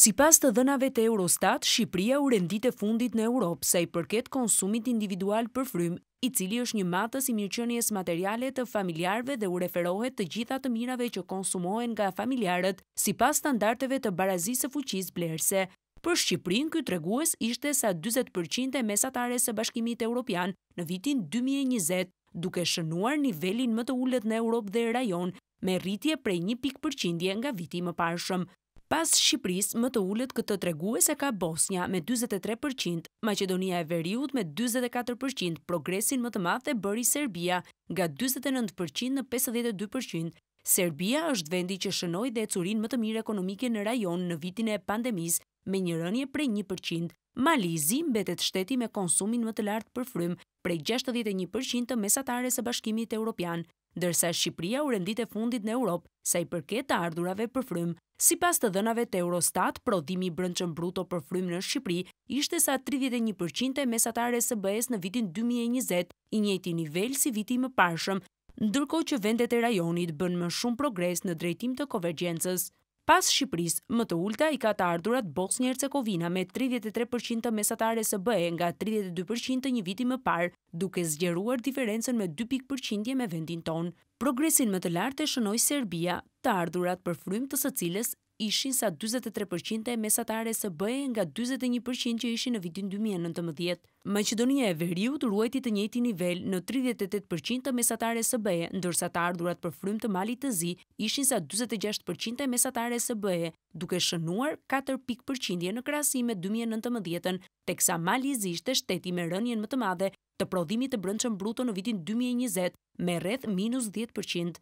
Si pas të dhënave të Eurostat, Shqipria u rendit e fundit në Europë sa i përket konsumit individual për frym, i cili është një matës i mirëqënjes materiale të familjarve dhe u referohet të gjitha të mirave që konsumohen nga familjarët, si pas standarteve të barazisë fuqis blerëse. Për Shqiprin, këtë tregues ishte sa 20% e mesatare së bashkimit e Europian në vitin 2020, duke shënuar nivelin më të ullet në Europë dhe rajon, me rritje prej 1% nga viti më parshëm. Pas Shqipëris, më të ullet këtë tregues e ka Bosnia me 23%, Macedonia e Veriut me 24%, progresin më të math e bëri Serbia nga 29% në 52%. Serbia është vendi që shënoj dhe e curin më të mirë ekonomike në rajon në vitin e pandemis me një rënje prej 1%. Malizi mbetet shteti me konsumin më të lartë për frym, prej 61% të mesatare së bashkimit e Europian, dërsa Shqipria u rendit e fundit në Europë sa i përket të ardurave për frymë. Si pas të dënave të Eurostat, prodhimi i brëndqën bruto për frymë në Shqipri ishte sa 31% e mesatare së bëhes në vitin 2020 i njëti nivel si viti më parshëm, ndërko që vendet e rajonit bën më shumë progres në drejtim të kovergjensës. Pas Shqipëris, më të ulta i ka të ardurat Bosnjë-Hercegovina me 33% të mesatare së bëhe nga 32% të një viti më parë, duke zgjeruar diferencen me 2 me vendin tonë. Progresin më të lartë e shënoj Serbia, të ardurat për frym të së cilës ishin sa 23% e mesatare së bëje nga 21% që ishin në vitin 2019. Maqedonia e Veriut ruajti të njëti nivel në 38% të mesatare së bëje, ndërsa të ardhurat për frym të malit të zi ishin sa 46% e mesatare së bëje, duke shënuar 4 pikë përqindje në krasime 2019 teksa mali i zi shte shteti me rënjen më të madhe të prodhimit të brëndshëm bruto në vitin 2020 me rreth minus 10%.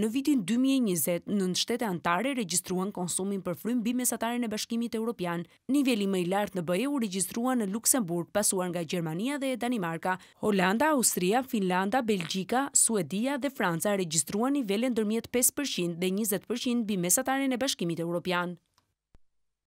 Në vitin 2020, në shtete antare registruan konsumin për frym bimesatare në bashkimit e Europian, nivelli më i lartë në bëje u registruan në Luxemburg, pasuar nga Gjermania dhe Danimarka, Holanda, Austria, Finlanda, Belgjika, Suedia dhe Franca registruan nivellin dërmjet 5% dhe 20% bimesatare në bashkimit e Europian.